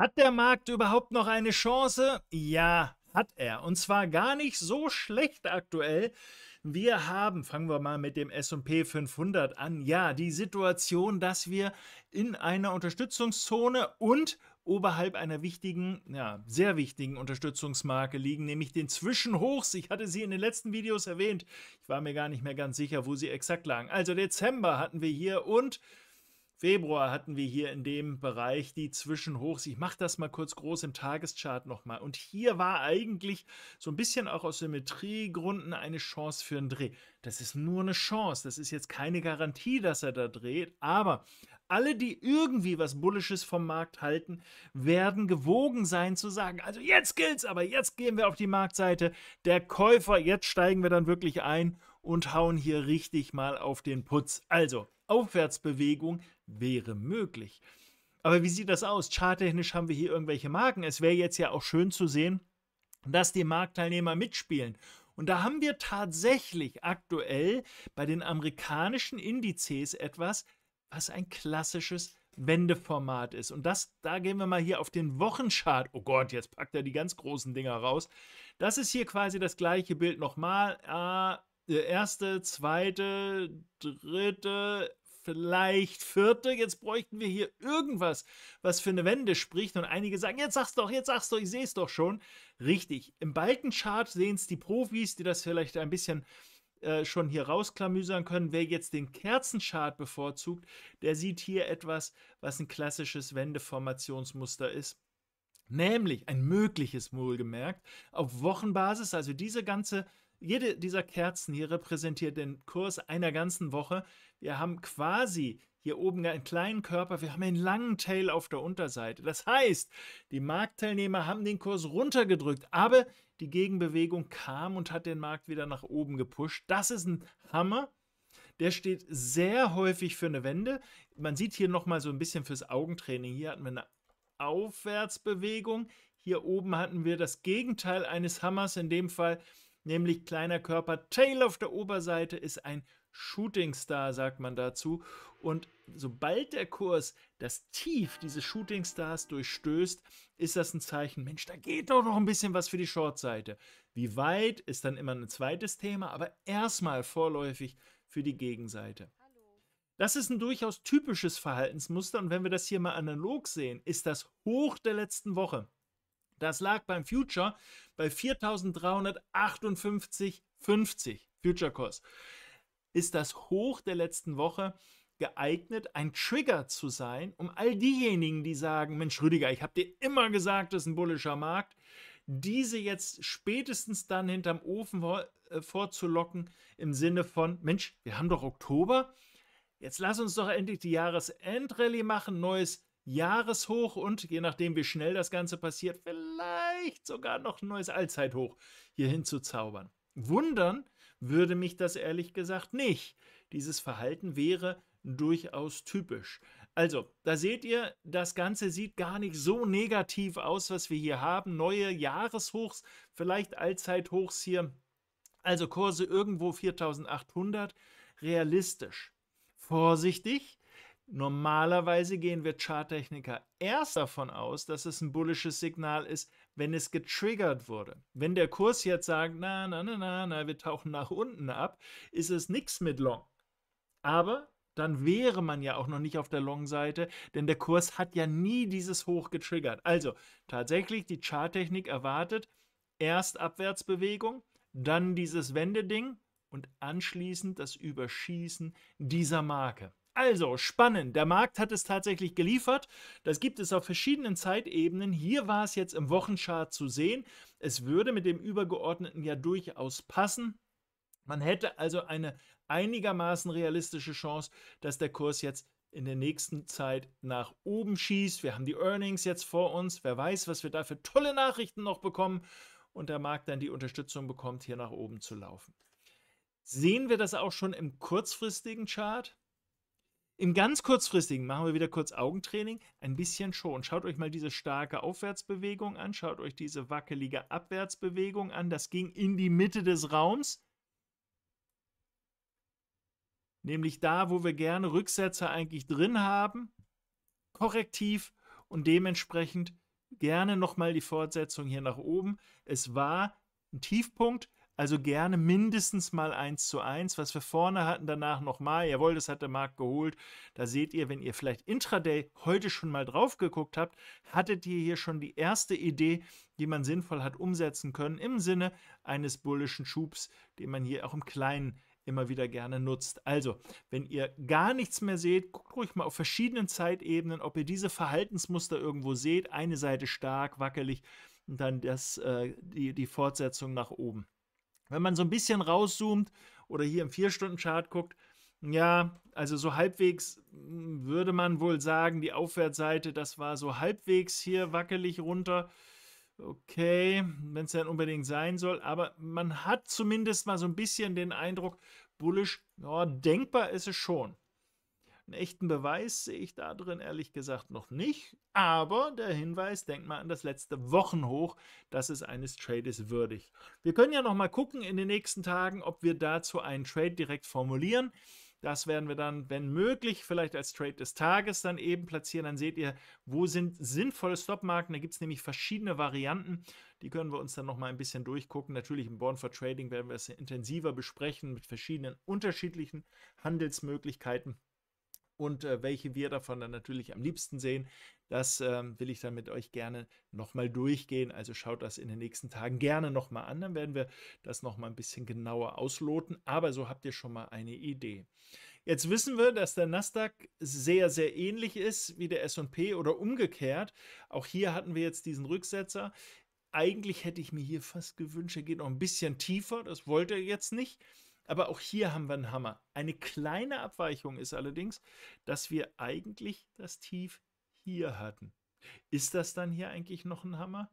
Hat der Markt überhaupt noch eine Chance? Ja, hat er. Und zwar gar nicht so schlecht aktuell. Wir haben, fangen wir mal mit dem SP 500 an, ja, die Situation, dass wir in einer Unterstützungszone und oberhalb einer wichtigen, ja, sehr wichtigen Unterstützungsmarke liegen, nämlich den Zwischenhochs. Ich hatte sie in den letzten Videos erwähnt. Ich war mir gar nicht mehr ganz sicher, wo sie exakt lagen. Also Dezember hatten wir hier und Februar hatten wir hier in dem Bereich die Zwischenhochs. Ich mache das mal kurz groß im Tageschart nochmal. Und hier war eigentlich so ein bisschen auch aus Symmetriegründen eine Chance für einen Dreh. Das ist nur eine Chance. Das ist jetzt keine Garantie, dass er da dreht. Aber alle, die irgendwie was Bullisches vom Markt halten, werden gewogen sein zu sagen, also jetzt gilt's, aber jetzt gehen wir auf die Marktseite. Der Käufer, jetzt steigen wir dann wirklich ein und hauen hier richtig mal auf den Putz. Also Aufwärtsbewegung wäre möglich. Aber wie sieht das aus? Charttechnisch haben wir hier irgendwelche Marken. Es wäre jetzt ja auch schön zu sehen, dass die Marktteilnehmer mitspielen. Und da haben wir tatsächlich aktuell bei den amerikanischen Indizes etwas, was ein klassisches Wendeformat ist. Und das, da gehen wir mal hier auf den Wochenchart. Oh Gott, jetzt packt er die ganz großen Dinger raus. Das ist hier quasi das gleiche Bild nochmal. Ah, erste, zweite, dritte, vielleicht Vierte. Jetzt bräuchten wir hier irgendwas, was für eine Wende spricht. Und einige sagen, jetzt sag's doch, jetzt sag's doch, ich sehe es doch schon. Richtig, im Balkenchart sehen es die Profis, die das vielleicht ein bisschen äh, schon hier rausklamüsern können. Wer jetzt den Kerzenchart bevorzugt, der sieht hier etwas, was ein klassisches Wendeformationsmuster ist nämlich ein mögliches wohlgemerkt, auf Wochenbasis, also diese ganze jede dieser Kerzen hier repräsentiert den Kurs einer ganzen Woche. Wir haben quasi hier oben einen kleinen Körper, wir haben einen langen Tail auf der Unterseite. Das heißt, die Marktteilnehmer haben den Kurs runtergedrückt, aber die Gegenbewegung kam und hat den Markt wieder nach oben gepusht. Das ist ein Hammer. Der steht sehr häufig für eine Wende. Man sieht hier nochmal so ein bisschen fürs Augentraining. Hier hatten wir eine Aufwärtsbewegung. Hier oben hatten wir das Gegenteil eines Hammers, in dem Fall nämlich kleiner Körper. Tail auf der Oberseite ist ein Shooting Star, sagt man dazu. Und sobald der Kurs das Tief dieses Shooting Stars durchstößt, ist das ein Zeichen, Mensch, da geht doch noch ein bisschen was für die Shortseite. Wie weit ist dann immer ein zweites Thema, aber erstmal vorläufig für die Gegenseite. Das ist ein durchaus typisches Verhaltensmuster und wenn wir das hier mal analog sehen, ist das hoch der letzten Woche. Das lag beim Future bei 4.358,50 Future-Kurs. Ist das Hoch der letzten Woche geeignet, ein Trigger zu sein, um all diejenigen, die sagen, Mensch Rüdiger, ich habe dir immer gesagt, das ist ein bullischer Markt, diese jetzt spätestens dann hinterm Ofen äh, vorzulocken im Sinne von, Mensch, wir haben doch Oktober, jetzt lass uns doch endlich die Jahresendrallye machen, neues Jahreshoch und je nachdem, wie schnell das Ganze passiert, vielleicht sogar noch ein neues Allzeithoch hier hinzuzaubern. Wundern würde mich das ehrlich gesagt nicht. Dieses Verhalten wäre durchaus typisch. Also, da seht ihr, das Ganze sieht gar nicht so negativ aus, was wir hier haben. Neue Jahreshochs, vielleicht Allzeithochs hier. Also Kurse irgendwo 4800, realistisch. Vorsichtig, Normalerweise gehen wir Charttechniker erst davon aus, dass es ein bullisches Signal ist, wenn es getriggert wurde. Wenn der Kurs jetzt sagt, na, na, na, na, na, wir tauchen nach unten ab, ist es nichts mit Long. Aber dann wäre man ja auch noch nicht auf der Long-Seite, denn der Kurs hat ja nie dieses Hoch getriggert. Also tatsächlich die Charttechnik erwartet erst Abwärtsbewegung, dann dieses Wendeding und anschließend das Überschießen dieser Marke. Also, spannend. Der Markt hat es tatsächlich geliefert. Das gibt es auf verschiedenen Zeitebenen. Hier war es jetzt im Wochenchart zu sehen. Es würde mit dem übergeordneten ja durchaus passen. Man hätte also eine einigermaßen realistische Chance, dass der Kurs jetzt in der nächsten Zeit nach oben schießt. Wir haben die Earnings jetzt vor uns. Wer weiß, was wir da für tolle Nachrichten noch bekommen und der Markt dann die Unterstützung bekommt, hier nach oben zu laufen. Sehen wir das auch schon im kurzfristigen Chart? Im ganz kurzfristigen machen wir wieder kurz Augentraining, ein bisschen schon. Schaut euch mal diese starke Aufwärtsbewegung an, schaut euch diese wackelige Abwärtsbewegung an. Das ging in die Mitte des Raums, nämlich da, wo wir gerne Rücksetzer eigentlich drin haben, korrektiv und dementsprechend gerne nochmal die Fortsetzung hier nach oben. Es war ein Tiefpunkt, also gerne mindestens mal eins zu eins, was wir vorne hatten, danach nochmal. Jawohl, das hat der Markt geholt. Da seht ihr, wenn ihr vielleicht intraday heute schon mal drauf geguckt habt, hattet ihr hier schon die erste Idee, die man sinnvoll hat umsetzen können im Sinne eines bullischen Schubs, den man hier auch im Kleinen immer wieder gerne nutzt. Also, wenn ihr gar nichts mehr seht, guckt ruhig mal auf verschiedenen Zeitebenen, ob ihr diese Verhaltensmuster irgendwo seht. Eine Seite stark, wackelig und dann das, äh, die, die Fortsetzung nach oben. Wenn man so ein bisschen rauszoomt oder hier im 4-Stunden-Chart guckt, ja, also so halbwegs hm, würde man wohl sagen, die Aufwärtsseite, das war so halbwegs hier wackelig runter. Okay, wenn es dann unbedingt sein soll, aber man hat zumindest mal so ein bisschen den Eindruck, bullisch, ja, denkbar ist es schon. Einen echten Beweis sehe ich da drin ehrlich gesagt noch nicht, aber der Hinweis, denkt mal an das letzte Wochenhoch, das ist eines Trades würdig. Wir können ja noch mal gucken in den nächsten Tagen, ob wir dazu einen Trade direkt formulieren. Das werden wir dann, wenn möglich, vielleicht als Trade des Tages dann eben platzieren. Dann seht ihr, wo sind sinnvolle Stopmarken. Da gibt es nämlich verschiedene Varianten. Die können wir uns dann nochmal ein bisschen durchgucken. Natürlich im Born for Trading werden wir es intensiver besprechen mit verschiedenen unterschiedlichen Handelsmöglichkeiten und äh, welche wir davon dann natürlich am liebsten sehen. Das ähm, will ich dann mit euch gerne nochmal durchgehen. Also schaut das in den nächsten Tagen gerne nochmal an. Dann werden wir das nochmal ein bisschen genauer ausloten. Aber so habt ihr schon mal eine Idee. Jetzt wissen wir, dass der Nasdaq sehr, sehr ähnlich ist wie der SP oder umgekehrt. Auch hier hatten wir jetzt diesen Rücksetzer. Eigentlich hätte ich mir hier fast gewünscht, er geht noch ein bisschen tiefer. Das wollte er jetzt nicht. Aber auch hier haben wir einen Hammer. Eine kleine Abweichung ist allerdings, dass wir eigentlich das Tief hier hatten. Ist das dann hier eigentlich noch ein Hammer?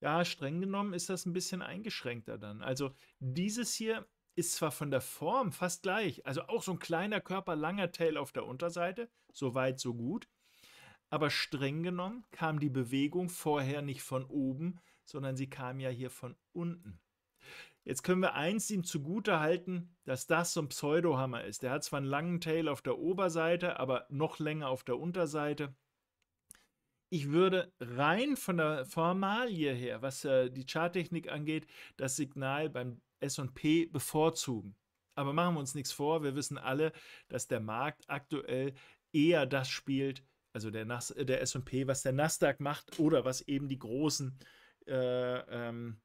Ja, streng genommen ist das ein bisschen eingeschränkter dann. Also dieses hier ist zwar von der Form fast gleich, also auch so ein kleiner Körper, langer Tail auf der Unterseite, so weit, so gut. Aber streng genommen kam die Bewegung vorher nicht von oben, sondern sie kam ja hier von unten. Jetzt können wir eins ihm zugute halten, dass das so ein Pseudohammer ist. Der hat zwar einen langen Tail auf der Oberseite, aber noch länger auf der Unterseite. Ich würde rein von der Formalie her, was äh, die Charttechnik angeht, das Signal beim S&P bevorzugen. Aber machen wir uns nichts vor, wir wissen alle, dass der Markt aktuell eher das spielt, also der, äh, der S&P, was der Nasdaq macht oder was eben die großen äh, ähm,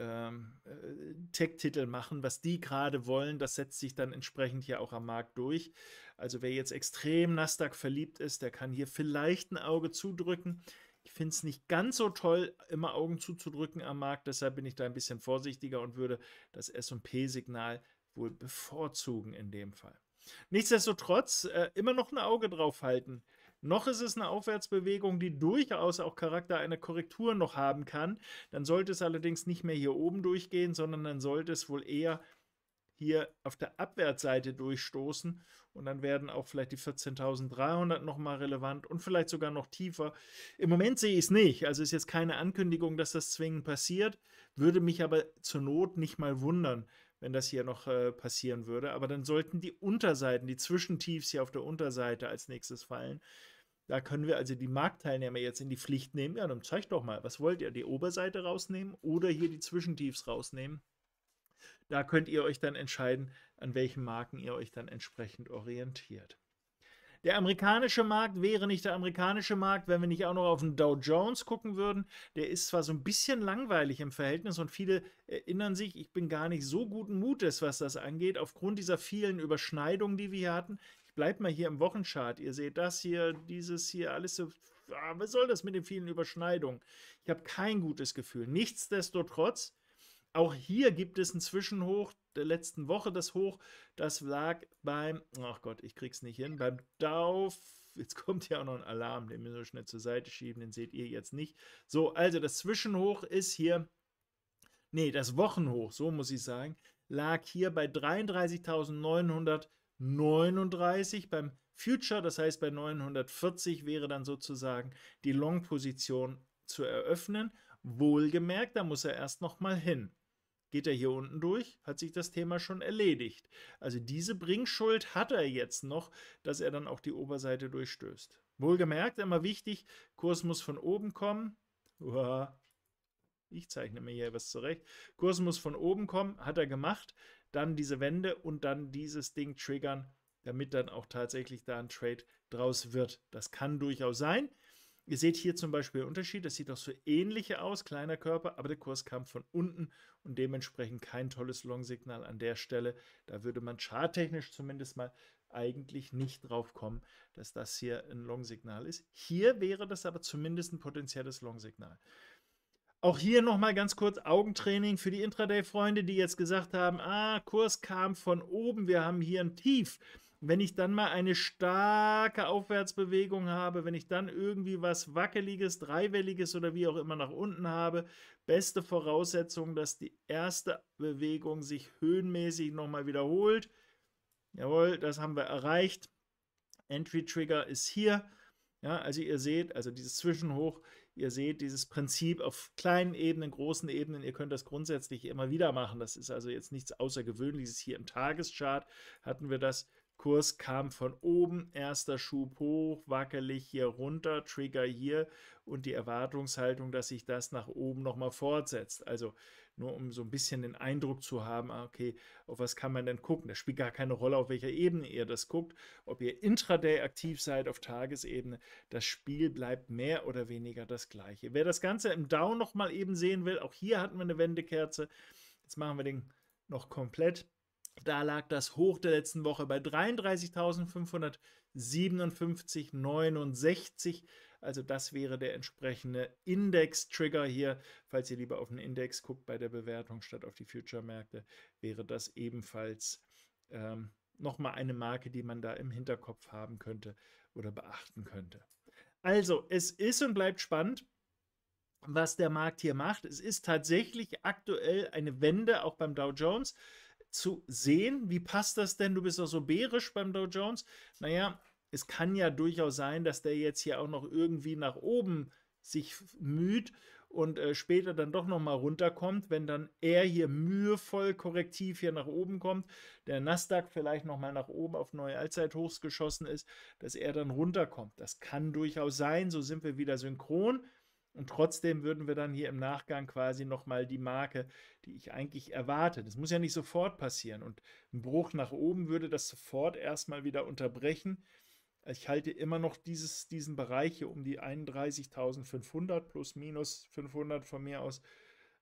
ähm, äh, Tech-Titel machen, was die gerade wollen, das setzt sich dann entsprechend hier auch am Markt durch. Also wer jetzt extrem Nasdaq verliebt ist, der kann hier vielleicht ein Auge zudrücken. Ich finde es nicht ganz so toll, immer Augen zuzudrücken am Markt, deshalb bin ich da ein bisschen vorsichtiger und würde das SP-Signal wohl bevorzugen in dem Fall. Nichtsdestotrotz äh, immer noch ein Auge drauf halten noch ist es eine Aufwärtsbewegung, die durchaus auch Charakter einer Korrektur noch haben kann. Dann sollte es allerdings nicht mehr hier oben durchgehen, sondern dann sollte es wohl eher hier auf der Abwärtsseite durchstoßen und dann werden auch vielleicht die 14.300 nochmal relevant und vielleicht sogar noch tiefer. Im Moment sehe ich es nicht, also ist jetzt keine Ankündigung, dass das zwingend passiert, würde mich aber zur Not nicht mal wundern, wenn das hier noch äh, passieren würde. Aber dann sollten die Unterseiten, die Zwischentiefs hier auf der Unterseite als nächstes fallen. Da können wir also die Marktteilnehmer jetzt in die Pflicht nehmen. Ja, dann zeigt doch mal, was wollt ihr? Die Oberseite rausnehmen oder hier die Zwischentiefs rausnehmen? Da könnt ihr euch dann entscheiden, an welchen Marken ihr euch dann entsprechend orientiert. Der amerikanische Markt wäre nicht der amerikanische Markt, wenn wir nicht auch noch auf den Dow Jones gucken würden. Der ist zwar so ein bisschen langweilig im Verhältnis und viele äh, erinnern sich, ich bin gar nicht so guten Mutes, was das angeht, aufgrund dieser vielen Überschneidungen, die wir hier hatten. Ich bleibe mal hier im Wochenchart. Ihr seht das hier, dieses hier, alles so ah, was soll das mit den vielen Überschneidungen? Ich habe kein gutes Gefühl. Nichtsdestotrotz auch hier gibt es ein Zwischenhoch der letzten Woche, das Hoch, das lag beim, ach Gott, ich krieg's nicht hin, beim Dow jetzt kommt ja auch noch ein Alarm, den müssen wir schnell zur Seite schieben, den seht ihr jetzt nicht. So, also das Zwischenhoch ist hier, nee, das Wochenhoch, so muss ich sagen, lag hier bei 33.939 beim Future, das heißt bei 940 wäre dann sozusagen die Long-Position zu eröffnen. Wohlgemerkt, da muss er erst nochmal hin geht er hier unten durch, hat sich das Thema schon erledigt. Also diese Bringschuld hat er jetzt noch, dass er dann auch die Oberseite durchstößt. Wohlgemerkt, immer wichtig, Kurs muss von oben kommen. Uah, ich zeichne mir hier was zurecht. Kurs muss von oben kommen, hat er gemacht. Dann diese Wende und dann dieses Ding triggern, damit dann auch tatsächlich da ein Trade draus wird. Das kann durchaus sein. Ihr seht hier zum Beispiel den Unterschied, das sieht auch so ähnlich aus, kleiner Körper, aber der Kurs kam von unten und dementsprechend kein tolles Long-Signal an der Stelle. Da würde man charttechnisch zumindest mal eigentlich nicht drauf kommen, dass das hier ein Long-Signal ist. Hier wäre das aber zumindest ein potenzielles Long-Signal. Auch hier nochmal ganz kurz Augentraining für die Intraday-Freunde, die jetzt gesagt haben, ah, Kurs kam von oben, wir haben hier ein Tief. Wenn ich dann mal eine starke Aufwärtsbewegung habe, wenn ich dann irgendwie was Wackeliges, Dreiwelliges oder wie auch immer nach unten habe, beste Voraussetzung, dass die erste Bewegung sich höhenmäßig nochmal wiederholt. Jawohl, das haben wir erreicht. Entry Trigger ist hier. Ja, also ihr seht, also dieses Zwischenhoch, ihr seht dieses Prinzip auf kleinen Ebenen, großen Ebenen, ihr könnt das grundsätzlich immer wieder machen. Das ist also jetzt nichts Außergewöhnliches. Hier im Tageschart hatten wir das Kurs kam von oben, erster Schub hoch, wackelig hier runter, Trigger hier und die Erwartungshaltung, dass sich das nach oben nochmal fortsetzt. Also nur um so ein bisschen den Eindruck zu haben, ah, okay, auf was kann man denn gucken? Das spielt gar keine Rolle, auf welcher Ebene ihr das guckt. Ob ihr intraday aktiv seid auf Tagesebene, das Spiel bleibt mehr oder weniger das gleiche. Wer das Ganze im Down nochmal eben sehen will, auch hier hatten wir eine Wendekerze. Jetzt machen wir den noch komplett da lag das Hoch der letzten Woche bei 33.557,69. Also das wäre der entsprechende Index-Trigger hier. Falls ihr lieber auf den Index guckt bei der Bewertung statt auf die Future-Märkte, wäre das ebenfalls ähm, nochmal eine Marke, die man da im Hinterkopf haben könnte oder beachten könnte. Also, es ist und bleibt spannend, was der Markt hier macht. Es ist tatsächlich aktuell eine Wende, auch beim Dow Jones zu sehen. Wie passt das denn? Du bist doch so bärisch beim Dow Jones. Naja, es kann ja durchaus sein, dass der jetzt hier auch noch irgendwie nach oben sich müht und äh, später dann doch nochmal runterkommt, wenn dann er hier mühevoll korrektiv hier nach oben kommt, der Nasdaq vielleicht nochmal nach oben auf neue Allzeithochs geschossen ist, dass er dann runterkommt. Das kann durchaus sein, so sind wir wieder synchron. Und trotzdem würden wir dann hier im Nachgang quasi nochmal die Marke, die ich eigentlich erwarte. Das muss ja nicht sofort passieren. Und ein Bruch nach oben würde das sofort erstmal wieder unterbrechen. Ich halte immer noch dieses, diesen Bereich hier um die 31.500 plus minus 500 von mir aus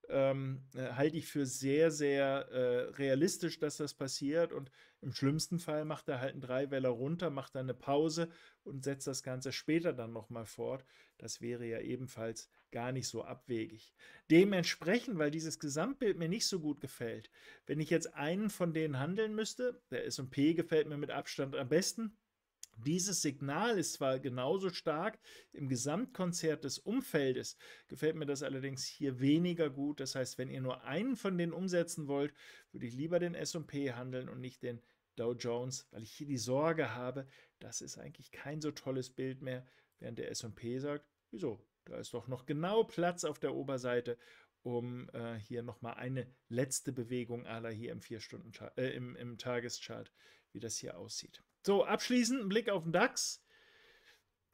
ähm, äh, halte ich für sehr, sehr äh, realistisch, dass das passiert. Und im schlimmsten Fall macht er halt einen Dreiweller runter, macht dann eine Pause und setzt das Ganze später dann nochmal fort. Das wäre ja ebenfalls gar nicht so abwegig. Dementsprechend, weil dieses Gesamtbild mir nicht so gut gefällt, wenn ich jetzt einen von denen handeln müsste, der SP gefällt mir mit Abstand am besten, dieses Signal ist zwar genauso stark im Gesamtkonzert des Umfeldes, gefällt mir das allerdings hier weniger gut. Das heißt, wenn ihr nur einen von denen umsetzen wollt, würde ich lieber den SP handeln und nicht den Dow Jones, weil ich hier die Sorge habe, das ist eigentlich kein so tolles Bild mehr, während der SP sagt, wieso? Da ist doch noch genau Platz auf der Oberseite, um äh, hier nochmal eine letzte Bewegung aller hier im, vier Stunden äh, im, im Tageschart wie das hier aussieht. So, abschließend ein Blick auf den DAX.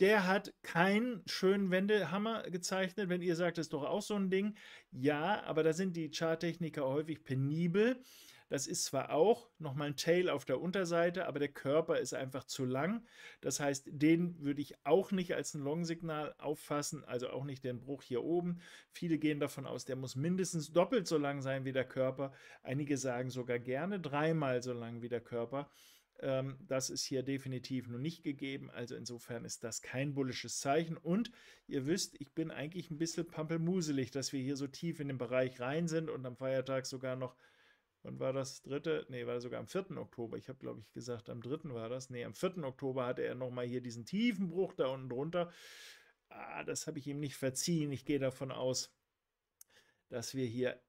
Der hat keinen schönen Wendehammer gezeichnet. Wenn ihr sagt, das ist doch auch so ein Ding. Ja, aber da sind die Charttechniker häufig penibel. Das ist zwar auch nochmal ein Tail auf der Unterseite, aber der Körper ist einfach zu lang. Das heißt, den würde ich auch nicht als ein Long-Signal auffassen, also auch nicht den Bruch hier oben. Viele gehen davon aus, der muss mindestens doppelt so lang sein wie der Körper. Einige sagen sogar gerne dreimal so lang wie der Körper. Ähm, das ist hier definitiv noch nicht gegeben. Also insofern ist das kein bullisches Zeichen. Und ihr wisst, ich bin eigentlich ein bisschen pampelmuselig, dass wir hier so tief in den Bereich rein sind und am Feiertag sogar noch Wann war das? Dritte? Nee, war sogar am 4. Oktober. Ich habe, glaube ich, gesagt, am 3. war das. Nee, am 4. Oktober hatte er nochmal hier diesen tiefen Bruch da unten drunter. Ah, das habe ich ihm nicht verziehen. Ich gehe davon aus, dass wir hier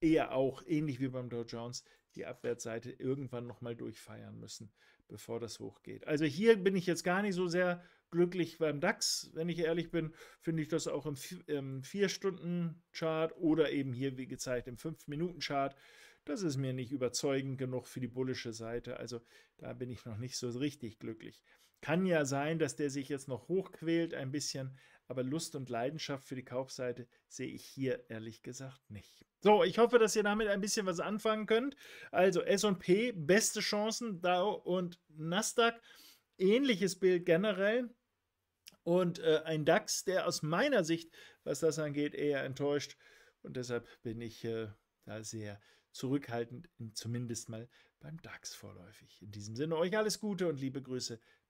eher auch, ähnlich wie beim Dow Jones, die Abwärtsseite irgendwann nochmal durchfeiern müssen, bevor das hochgeht. Also hier bin ich jetzt gar nicht so sehr glücklich beim DAX. Wenn ich ehrlich bin, finde ich das auch im 4-Stunden-Chart oder eben hier, wie gezeigt, im 5-Minuten-Chart. Das ist mir nicht überzeugend genug für die bullische Seite. Also da bin ich noch nicht so richtig glücklich. Kann ja sein, dass der sich jetzt noch hochquält ein bisschen, aber Lust und Leidenschaft für die Kaufseite sehe ich hier ehrlich gesagt nicht. So, ich hoffe, dass ihr damit ein bisschen was anfangen könnt. Also S&P, beste Chancen, Dow und Nasdaq, ähnliches Bild generell. Und äh, ein DAX, der aus meiner Sicht, was das angeht, eher enttäuscht. Und deshalb bin ich äh, da sehr zurückhaltend, zumindest mal beim DAX vorläufig. In diesem Sinne euch alles Gute und liebe Grüße